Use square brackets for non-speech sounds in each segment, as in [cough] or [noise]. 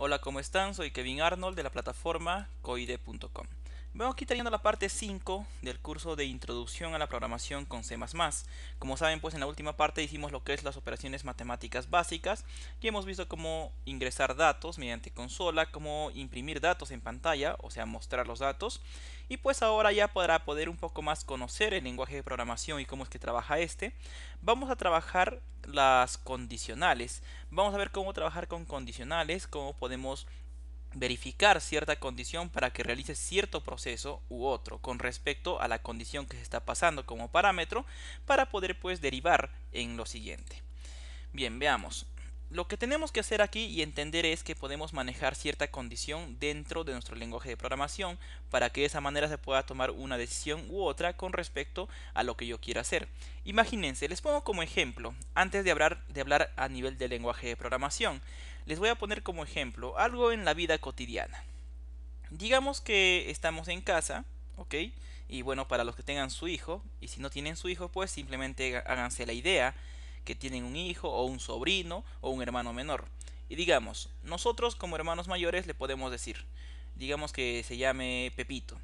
Hola, ¿cómo están? Soy Kevin Arnold de la plataforma coide.com. Vamos aquí trayendo la parte 5 del curso de introducción a la programación con C++. Como saben, pues en la última parte hicimos lo que es las operaciones matemáticas básicas y hemos visto cómo ingresar datos mediante consola, cómo imprimir datos en pantalla, o sea, mostrar los datos. Y pues ahora ya podrá poder un poco más conocer el lenguaje de programación y cómo es que trabaja este, vamos a trabajar las condicionales. Vamos a ver cómo trabajar con condicionales, cómo podemos verificar cierta condición para que realice cierto proceso u otro con respecto a la condición que se está pasando como parámetro para poder pues derivar en lo siguiente. Bien, veamos lo que tenemos que hacer aquí y entender es que podemos manejar cierta condición dentro de nuestro lenguaje de programación para que de esa manera se pueda tomar una decisión u otra con respecto a lo que yo quiera hacer. Imagínense, les pongo como ejemplo, antes de hablar, de hablar a nivel de lenguaje de programación, les voy a poner como ejemplo algo en la vida cotidiana. Digamos que estamos en casa, ¿ok? Y bueno, para los que tengan su hijo, y si no tienen su hijo, pues simplemente háganse la idea que tienen un hijo o un sobrino o un hermano menor. Y digamos, nosotros como hermanos mayores le podemos decir, digamos que se llame Pepito.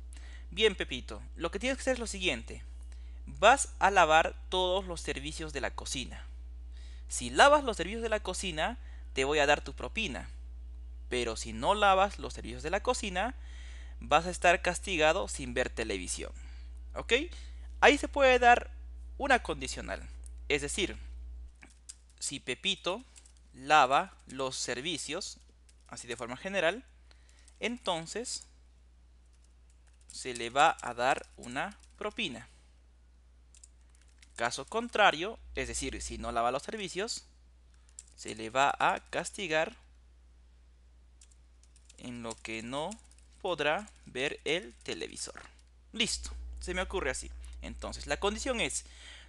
Bien, Pepito, lo que tienes que hacer es lo siguiente. Vas a lavar todos los servicios de la cocina. Si lavas los servicios de la cocina, te voy a dar tu propina. Pero si no lavas los servicios de la cocina, vas a estar castigado sin ver televisión. ¿Ok? Ahí se puede dar una condicional. Es decir, si Pepito lava los servicios, así de forma general, entonces se le va a dar una propina. Caso contrario, es decir, si no lava los servicios, se le va a castigar en lo que no podrá ver el televisor. Listo, se me ocurre así. Entonces, la condición es,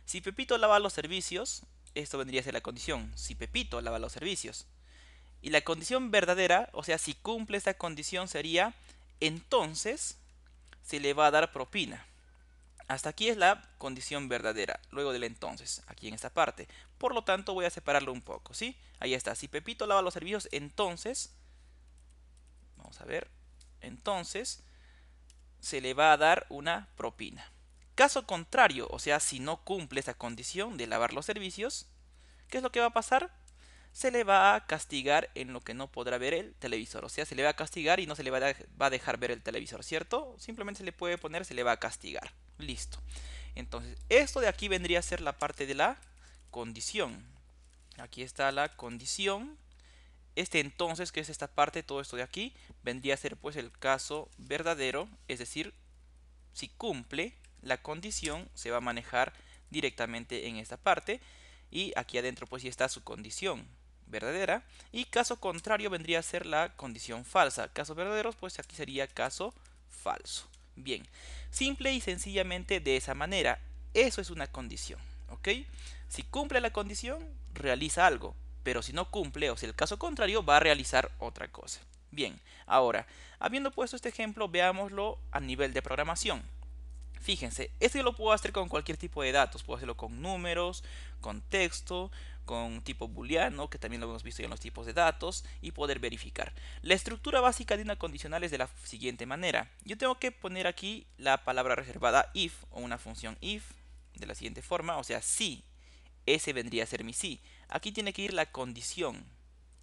si Pepito lava los servicios, esto vendría a ser la condición, si Pepito lava los servicios. Y la condición verdadera, o sea, si cumple esta condición sería, entonces se le va a dar propina. Hasta aquí es la condición verdadera, luego del entonces, aquí en esta parte. Por lo tanto, voy a separarlo un poco, ¿sí? Ahí está, si Pepito lava los servicios, entonces, vamos a ver, entonces, se le va a dar una propina. Caso contrario, o sea, si no cumple esa condición de lavar los servicios, ¿qué es lo que va a pasar? Se le va a castigar en lo que no podrá ver el televisor. O sea, se le va a castigar y no se le va a, dejar ver el televisor, ¿cierto? Simplemente se le puede poner, se le va a castigar. Listo. Entonces, esto de aquí vendría a ser la parte de la condición. Aquí está la condición. Este entonces, que es esta parte, todo esto de aquí, vendría a ser pues el caso verdadero, es decir, si cumple la condición se va a manejar directamente en esta parte y aquí adentro pues ya está su condición verdadera y caso contrario vendría a ser la condición falsa. Caso verdaderos pues aquí sería caso falso. Bien, simple y sencillamente de esa manera, eso es una condición, ¿ok? Si cumple la condición, realiza algo, pero si no cumple o si el caso contrario va a realizar otra cosa. Bien, ahora, habiendo puesto este ejemplo, veámoslo a nivel de programación. Fíjense, esto lo puedo hacer con cualquier tipo de datos. Puedo hacerlo con números, con texto, con tipo booleano, que también lo hemos visto ya en los tipos de datos, y poder verificar. La estructura básica de una condicional es de la siguiente manera. Yo tengo que poner aquí la palabra reservada if o una función if de la siguiente forma, o sea, si. Ese vendría a ser mi si. Aquí tiene que ir la condición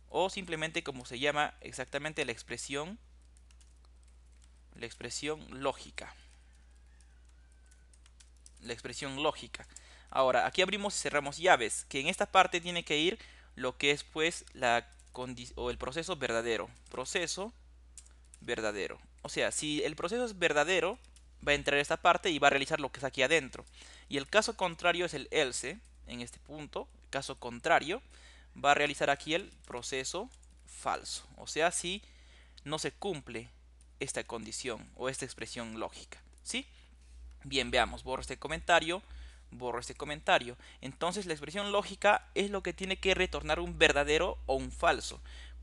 o simplemente como se llama exactamente la expresión la expresión lógica la expresión lógica. Ahora, aquí abrimos y cerramos llaves, que en esta parte tiene que ir lo que es pues la o el proceso verdadero. Proceso verdadero. O sea, si el proceso es verdadero, va a entrar esta parte y va a realizar lo que es aquí adentro. Y el caso contrario es el else, en este punto, caso contrario, va a realizar aquí el proceso falso. O sea, si no se cumple esta condición o esta expresión lógica. ¿Sí? Bien, veamos, borro este comentario, borro este comentario. Entonces la expresión lógica es lo que tiene que retornar un verdadero o un falso.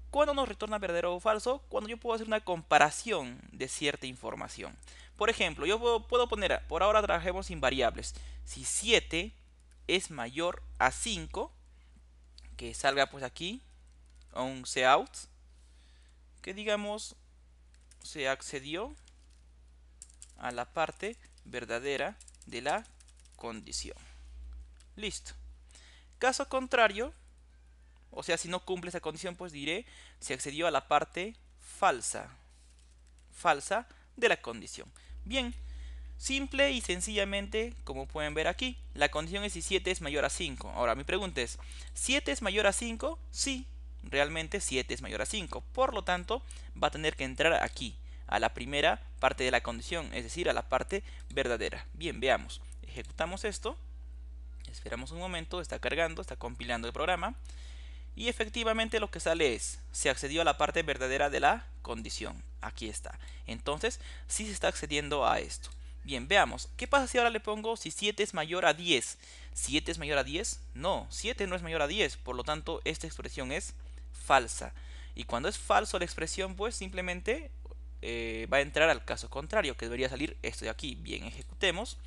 ¿Cuándo nos retorna verdadero o falso? Cuando yo puedo hacer una comparación de cierta información. Por ejemplo, yo puedo, poner, por ahora trabajemos sin variables. Si 7 es mayor a 5, que salga pues aquí, un out que digamos se accedió a la parte verdadera de la condición. Listo. Caso contrario, o sea, si no cumple esa condición, pues diré se accedió a la parte falsa. Falsa de la condición. Bien, simple y sencillamente, como pueden ver aquí, la condición es si 7 es mayor a 5. Ahora, mi pregunta es, ¿7 es mayor a 5? Sí, realmente 7 es mayor a 5. Por lo tanto, va a tener que entrar aquí a la primera parte de la condición, es decir, a la parte verdadera. Bien, veamos. Ejecutamos esto. Esperamos un momento, está cargando, está compilando el programa. Y efectivamente lo que sale es, se accedió a la parte verdadera de la condición. Aquí está. Entonces, sí se está accediendo a esto. Bien, veamos. ¿Qué pasa si ahora le pongo si 7 es mayor a 10? ¿7 es mayor a 10? No, 7 no es mayor a 10. Por lo tanto, esta expresión es falsa. Y cuando es falso la expresión, pues simplemente eh, va a entrar al caso contrario, que debería salir esto de aquí. Bien, ejecutemos.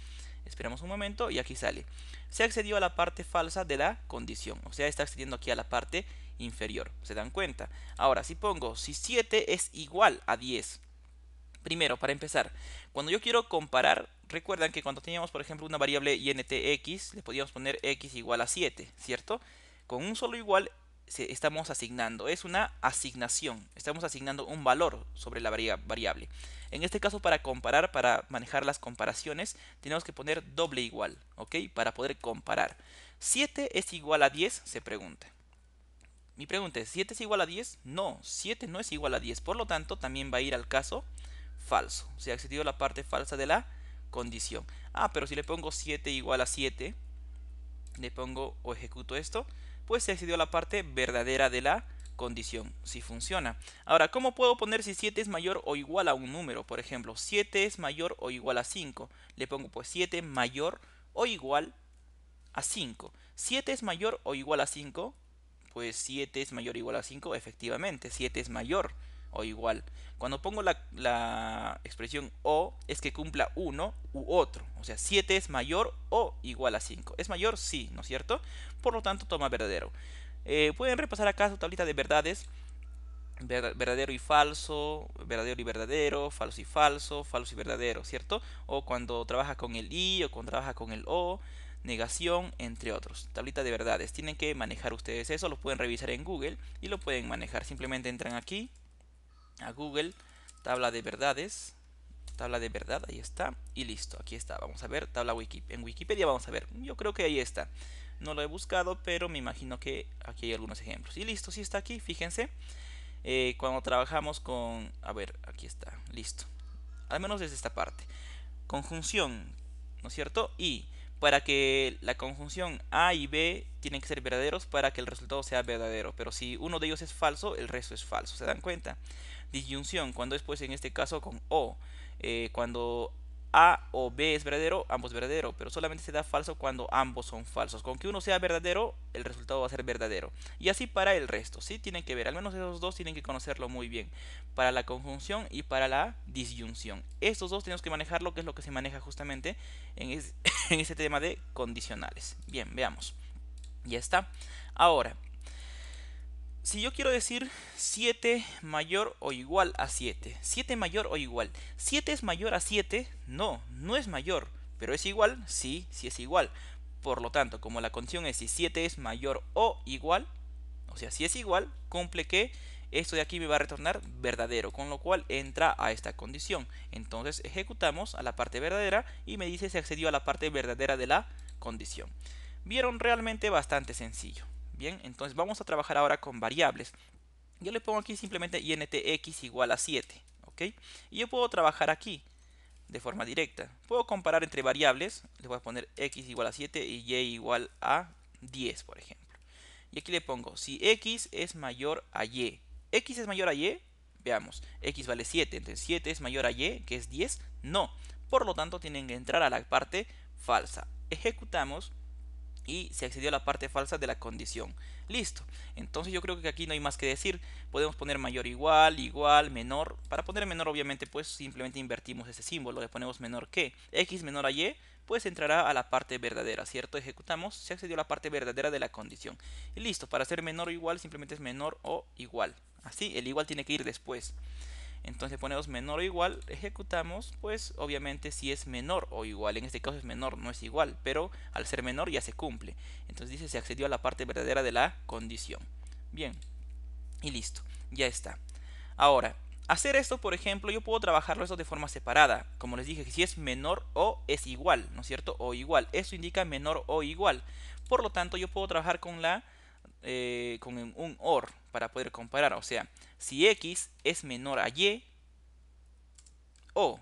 Esperamos un momento y aquí sale. Se accedió a la parte falsa de la condición. O sea, está accediendo aquí a la parte inferior. ¿Se dan cuenta? Ahora, si pongo, si 7 es igual a 10. Primero, para empezar, cuando yo quiero comparar, recuerdan que cuando teníamos, por ejemplo, una variable intx, le podíamos poner x igual a 7, ¿cierto? Con un solo igual, estamos asignando. Es una asignación. Estamos asignando un valor sobre la variable. En este caso, para comparar, para manejar las comparaciones, tenemos que poner doble igual, ¿ok? Para poder comparar. ¿7 es igual a 10? Se pregunta. Mi pregunta es, ¿7 es igual a 10? No, 7 no es igual a 10. Por lo tanto, también va a ir al caso falso. se ha a la parte falsa de la condición. Ah, pero si le pongo 7 igual a 7, le pongo o ejecuto esto, pues se decidió la parte verdadera de la condición, si funciona. Ahora, ¿cómo puedo poner si 7 es mayor o igual a un número? Por ejemplo, 7 es mayor o igual a 5. Le pongo pues 7 mayor o igual a 5. 7 es mayor o igual a 5, pues 7 es mayor o igual a 5, efectivamente, 7 es mayor o igual. Cuando pongo la, expresión o es que cumpla uno u otro. O sea, 7 es mayor o igual a 5. ¿Es mayor? Sí, ¿no es cierto? Por lo tanto, toma verdadero. Eh, pueden repasar acá su tablita de verdades. Verdadero y falso, verdadero y verdadero, falso y falso, falso y verdadero, ¿cierto? O cuando trabaja con el i o cuando trabaja con el o, negación, entre otros. Tablita de verdades. Tienen que manejar ustedes eso, lo pueden revisar en Google y lo pueden manejar. Simplemente entran aquí, a Google, tabla de verdades, tabla de verdad, ahí está, y listo, aquí está, vamos a ver, tabla Wikipedia, en Wikipedia vamos a ver, yo creo que ahí está, no lo he buscado, pero me imagino que aquí hay algunos ejemplos, y listo, si está aquí, fíjense, eh, cuando trabajamos con, a ver, aquí está, listo, al menos desde esta parte, conjunción, ¿no es cierto? Y para que la conjunción A y B tienen que ser verdaderos para que el resultado sea verdadero. Pero si uno de ellos es falso, el resto es falso. ¿Se dan cuenta? Disyunción, cuando después en este caso con O. Eh, cuando a o B es verdadero, ambos verdadero, pero solamente se da falso cuando ambos son falsos. Con que uno sea verdadero, el resultado va a ser verdadero. Y así para el resto, ¿sí? Tienen que ver, al menos esos dos tienen que conocerlo muy bien. Para la conjunción y para la disyunción. Estos dos tenemos que manejar lo que es lo que se maneja justamente en, [laughs] en este tema de condicionales. Bien, veamos. Ya está. Ahora, si yo quiero decir 7 mayor o igual a 7, 7 mayor o igual, 7 es mayor a 7, no, no es mayor, pero es igual, sí, sí es igual. Por lo tanto, como la condición es si 7 es mayor o igual, o sea, si es igual, cumple que esto de aquí me va a retornar verdadero, con lo cual entra a esta condición. Entonces ejecutamos a la parte verdadera y me dice se accedió a la parte verdadera de la condición. Vieron realmente bastante sencillo entonces vamos a trabajar ahora con variables. Yo le pongo aquí simplemente x igual a 7. ¿Ok? Y yo puedo trabajar aquí de forma directa. Puedo comparar entre variables. Le voy a poner x igual a 7 y y igual a 10, por ejemplo. Y aquí le pongo, si x es mayor a y. ¿X es mayor a y? Veamos, x vale 7. Entonces 7 es mayor a y, que es 10. No. Por lo tanto, tienen que entrar a la parte falsa. Ejecutamos y se accedió a la parte falsa de la condición. Listo. Entonces yo creo que aquí no hay más que decir. Podemos poner mayor igual, igual, menor. Para poner menor obviamente pues simplemente invertimos ese símbolo. Le ponemos menor que. X menor a Y pues entrará a la parte verdadera, ¿cierto? Ejecutamos, se accedió a la parte verdadera de la condición. Y listo, para ser menor o igual simplemente es menor o igual. Así, el igual tiene que ir después entonces ponemos menor o igual, ejecutamos, pues obviamente si es menor o igual, en este caso es menor, no es igual, pero al ser menor ya se cumple. Entonces dice se accedió a la parte verdadera de la condición. Bien, y listo, ya está. Ahora, hacer esto, por ejemplo, yo puedo trabajarlo esto de forma separada, como les dije, si es menor o es igual, ¿no es cierto? O igual, eso indica menor o igual. Por lo tanto, yo puedo trabajar con la eh, con un OR para poder comparar. O sea, si X es menor a Y, O,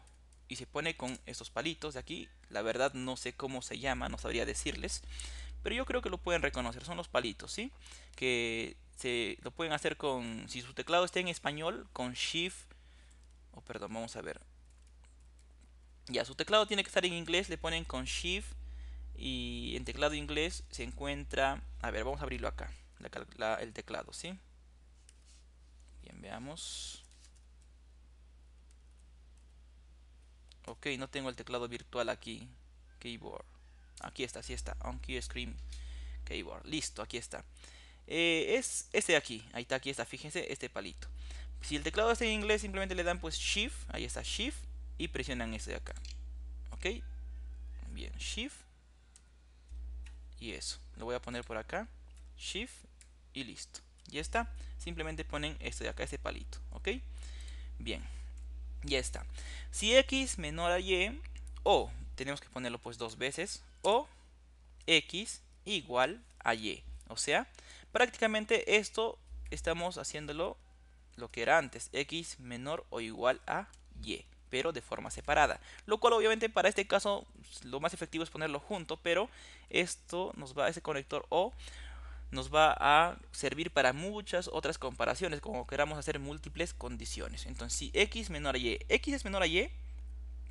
y se pone con estos palitos de aquí, la verdad no sé cómo se llama, no sabría decirles, pero yo creo que lo pueden reconocer, son los palitos, ¿sí? Que se, lo pueden hacer con, si su teclado está en español, con Shift, o oh, perdón, vamos a ver. Ya, su teclado tiene que estar en inglés, le ponen con Shift y en teclado inglés se encuentra, a ver, vamos a abrirlo acá el teclado, ¿sí? Bien, veamos. Ok, no tengo el teclado virtual aquí. Keyboard. Aquí está, sí está. On key screen keyboard. Listo, aquí está. Eh, es este de aquí. Ahí está, aquí está. Fíjense, este palito. Si el teclado está en inglés, simplemente le dan pues Shift. Ahí está, Shift. Y presionan este de acá. Ok. Bien, Shift. Y eso. Lo voy a poner por acá. Shift y listo. Ya está. Simplemente ponen esto de acá, este palito. ¿Ok? Bien. Ya está. Si x menor a y, o tenemos que ponerlo pues dos veces, o x igual a y. O sea, prácticamente esto estamos haciéndolo lo que era antes, x menor o igual a y, pero de forma separada. Lo cual obviamente para este caso lo más efectivo es ponerlo junto, pero esto nos va a ese conector o nos va a servir para muchas otras comparaciones, como queramos hacer múltiples condiciones. Entonces, si x menor a y, x es menor a y,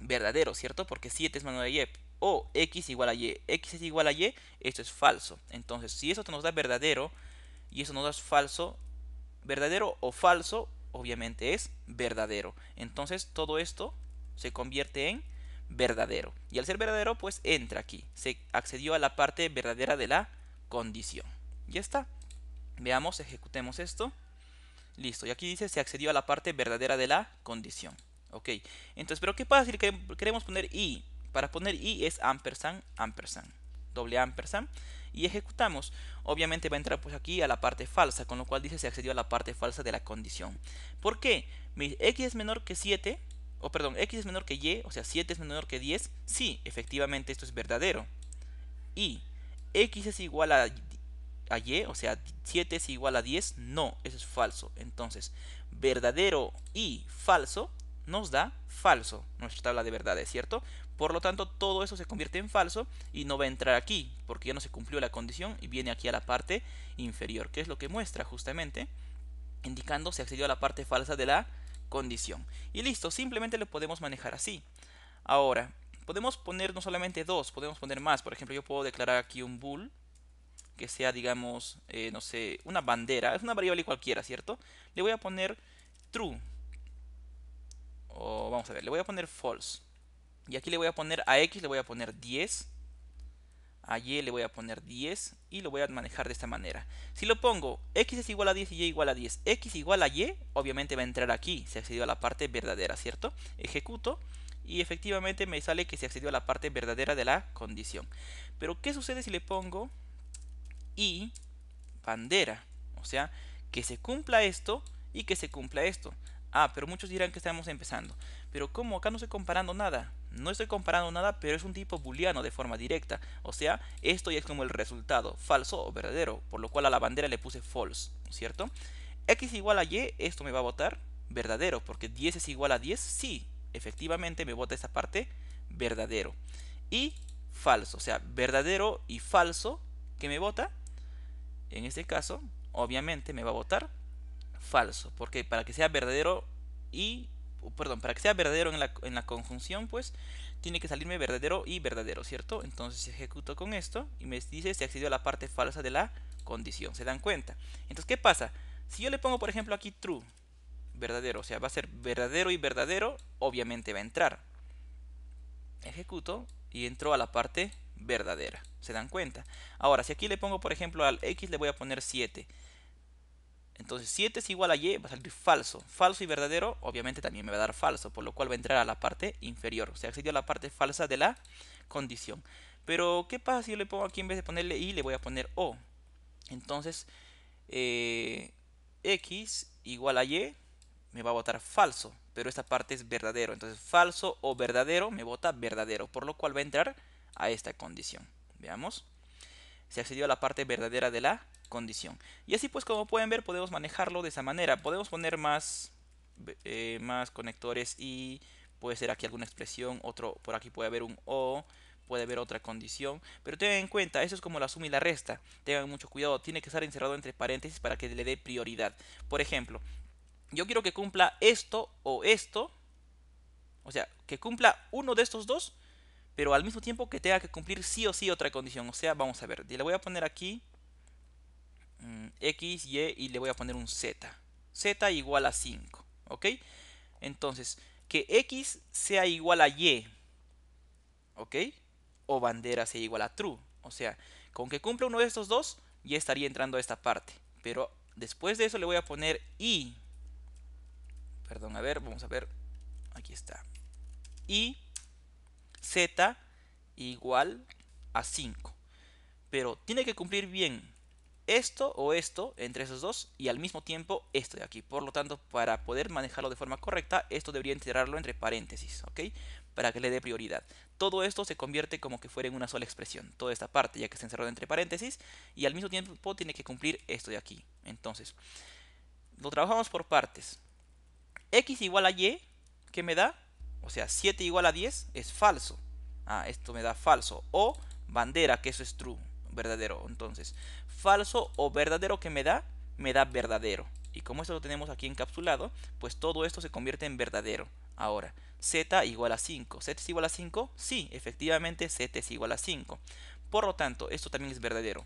verdadero, ¿cierto? Porque 7 es menor a y, o x igual a y, x es igual a y, esto es falso. Entonces, si eso nos da verdadero y eso nos da falso, verdadero o falso, obviamente es verdadero. Entonces, todo esto se convierte en verdadero. Y al ser verdadero, pues entra aquí. Se accedió a la parte verdadera de la condición. Ya está. Veamos, ejecutemos esto. Listo, y aquí dice se accedió a la parte verdadera de la condición. Ok, entonces, pero ¿qué pasa si queremos poner y? Para poner i es ampersand, ampersand, doble ampersand. Y ejecutamos. Obviamente va a entrar pues aquí a la parte falsa, con lo cual dice se accedió a la parte falsa de la condición. ¿Por qué? Mi x es menor que 7, o perdón, x es menor que y, o sea, 7 es menor que 10. Sí, efectivamente esto es verdadero. Y x es igual a a o sea, 7 es igual a 10, no, eso es falso. Entonces, verdadero y falso nos da falso nuestra tabla de verdades, ¿cierto? Por lo tanto, todo eso se convierte en falso y no va a entrar aquí, porque ya no se cumplió la condición y viene aquí a la parte inferior, que es lo que muestra justamente, indicando si accedió a la parte falsa de la condición. Y listo, simplemente lo podemos manejar así. Ahora, podemos poner no solamente dos, podemos poner más. Por ejemplo, yo puedo declarar aquí un bool que sea, digamos, eh, no sé, una bandera, es una variable cualquiera, ¿cierto? Le voy a poner true. O vamos a ver, le voy a poner false. Y aquí le voy a poner a x, le voy a poner 10. A y le voy a poner 10 y lo voy a manejar de esta manera. Si lo pongo x es igual a 10 y y igual a 10, x igual a y, obviamente va a entrar aquí, se accedió a la parte verdadera, ¿cierto? Ejecuto y efectivamente me sale que se accedió a la parte verdadera de la condición. Pero ¿qué sucede si le pongo y bandera. O sea, que se cumpla esto y que se cumpla esto. Ah, pero muchos dirán que estamos empezando. Pero cómo acá no estoy comparando nada. No estoy comparando nada, pero es un tipo booleano de forma directa. O sea, esto ya es como el resultado, falso o verdadero. Por lo cual a la bandera le puse false, ¿cierto? X igual a Y, esto me va a votar verdadero. Porque 10 es igual a 10, sí. Efectivamente me vota esta parte verdadero. Y falso, o sea, verdadero y falso que me vota en este caso, obviamente me va a votar falso, porque para que sea verdadero y perdón, para que sea verdadero en la, conjunción, pues tiene que salirme verdadero y verdadero, ¿cierto? Entonces ejecuto con esto y me dice si accedió a la parte falsa de la condición, ¿se dan cuenta? Entonces, ¿qué pasa? Si yo le pongo, por ejemplo, aquí true, verdadero, o sea, va a ser verdadero y verdadero, obviamente va a entrar. Ejecuto y entro a la parte verdadera. ¿Se dan cuenta? Ahora, si aquí le pongo, por ejemplo, al X le voy a poner 7. Entonces 7 es igual a Y, va a salir falso. Falso y verdadero, obviamente también me va a dar falso, por lo cual va a entrar a la parte inferior. O sea, accedió a la parte falsa de la condición. Pero, ¿qué pasa si yo le pongo aquí en vez de ponerle Y, le voy a poner O? Entonces, eh, X igual a Y me va a votar falso, pero esta parte es verdadero. Entonces, falso o verdadero me vota verdadero, por lo cual va a entrar a esta condición. Veamos. Se accedió a la parte verdadera de la condición. Y así pues como pueden ver podemos manejarlo de esa manera. Podemos poner más, eh, más conectores y puede ser aquí alguna expresión. otro Por aquí puede haber un o puede haber otra condición. Pero tengan en cuenta, eso es como la suma y la resta. Tengan mucho cuidado, tiene que estar encerrado entre paréntesis para que le dé prioridad. Por ejemplo, yo quiero que cumpla esto o esto. O sea, que cumpla uno de estos dos pero al mismo tiempo que tenga que cumplir sí o sí otra condición. O sea, vamos a ver, le voy a poner aquí mm, x, y y le voy a poner un z. z igual a 5, ¿ok? Entonces, que x sea igual a y, ¿ok? O bandera sea igual a true. O sea, con que cumpla uno de estos dos, ya estaría entrando a esta parte. Pero después de eso le voy a poner y. Perdón, a ver, vamos a ver. Aquí está. Y z igual a 5. Pero tiene que cumplir bien esto o esto entre esos dos y al mismo tiempo esto de aquí. Por lo tanto, para poder manejarlo de forma correcta, esto debería integrarlo entre paréntesis, ¿ok? Para que le dé prioridad. Todo esto se convierte como que fuera en una sola expresión, toda esta parte, ya que está encerró entre paréntesis y al mismo tiempo tiene que cumplir esto de aquí. Entonces, lo trabajamos por partes. x igual a y, ¿qué me da? O sea, 7 igual a 10 es falso. Ah, esto me da falso. O bandera, que eso es true, verdadero. Entonces, falso o verdadero que me da, me da verdadero. Y como esto lo tenemos aquí encapsulado, pues todo esto se convierte en verdadero. Ahora, z igual a 5. ¿Z es igual a 5? Sí, efectivamente z es igual a 5. Por lo tanto, esto también es verdadero.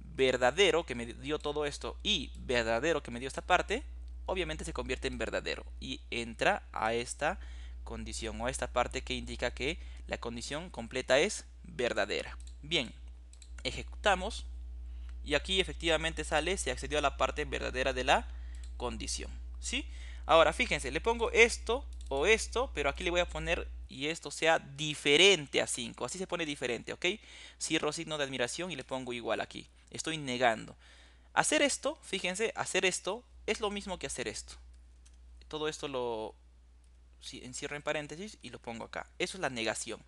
Verdadero que me dio todo esto y verdadero que me dio esta parte, obviamente se convierte en verdadero. Y entra a esta condición o esta parte que indica que la condición completa es verdadera. Bien, ejecutamos y aquí efectivamente sale se accedió a la parte verdadera de la condición. ¿sí? Ahora fíjense, le pongo esto o esto, pero aquí le voy a poner y esto sea diferente a 5. Así se pone diferente, ¿ok? Cierro signo de admiración y le pongo igual aquí. Estoy negando. Hacer esto, fíjense, hacer esto es lo mismo que hacer esto. Todo esto lo encierro en paréntesis y lo pongo acá. Eso es la negación.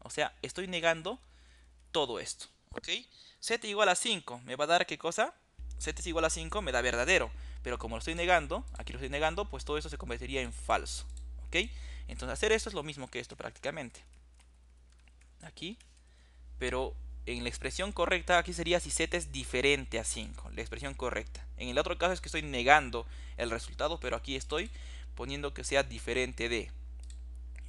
O sea, estoy negando todo esto. ¿Ok? Z igual a 5. ¿Me va a dar qué cosa? Z es igual a 5, me da verdadero. Pero como lo estoy negando, aquí lo estoy negando, pues todo eso se convertiría en falso. ¿Ok? Entonces hacer esto es lo mismo que esto prácticamente. Aquí. Pero en la expresión correcta aquí sería si z es diferente a 5, la expresión correcta. En el otro caso es que estoy negando el resultado, pero aquí estoy poniendo que sea diferente de.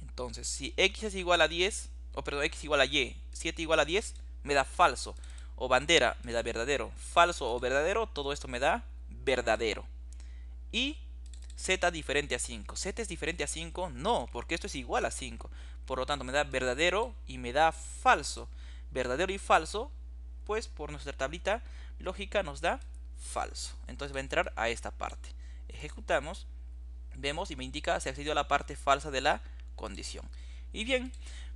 Entonces, si x es igual a 10, o perdón, x igual a y, 7 igual a 10, me da falso. O bandera, me da verdadero. Falso o verdadero, todo esto me da verdadero. Y z diferente a 5. ¿Z es diferente a 5? No, porque esto es igual a 5. Por lo tanto, me da verdadero y me da falso. Verdadero y falso, pues por nuestra tablita lógica nos da falso. Entonces va a entrar a esta parte. Ejecutamos vemos y me indica si accedió a la parte falsa de la condición. Y bien,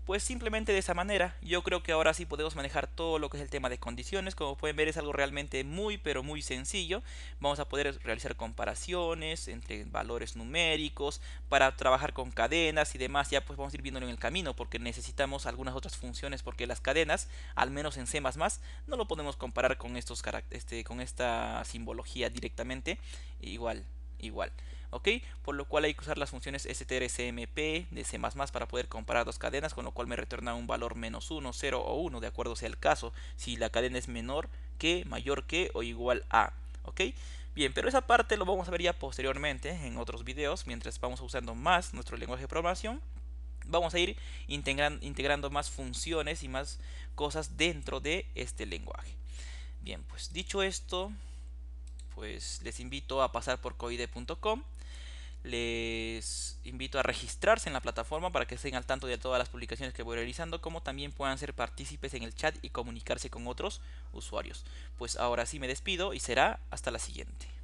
pues simplemente de esa manera yo creo que ahora sí podemos manejar todo lo que es el tema de condiciones como pueden ver es algo realmente muy pero muy sencillo vamos a poder realizar comparaciones entre valores numéricos para trabajar con cadenas y demás ya pues vamos a ir viéndolo en el camino porque necesitamos algunas otras funciones porque las cadenas al menos en C++ no lo podemos comparar con estos este, con esta simbología directamente igual igual ¿ok? Por lo cual hay que usar las funciones strcmp de C++ para poder comparar dos cadenas, con lo cual me retorna un valor menos 1, 0 o 1, de acuerdo sea el caso, si la cadena es menor que, mayor que o igual a, ¿ok? Bien, pero esa parte lo vamos a ver ya posteriormente en otros videos, mientras vamos usando más nuestro lenguaje de programación. Vamos a ir integrando, integrando más funciones y más cosas dentro de este lenguaje. Bien, pues dicho esto, pues les invito a pasar por coide.com les invito a registrarse en la plataforma para que estén al tanto de todas las publicaciones que voy realizando, como también puedan ser partícipes en el chat y comunicarse con otros usuarios. Pues ahora sí me despido y será hasta la siguiente.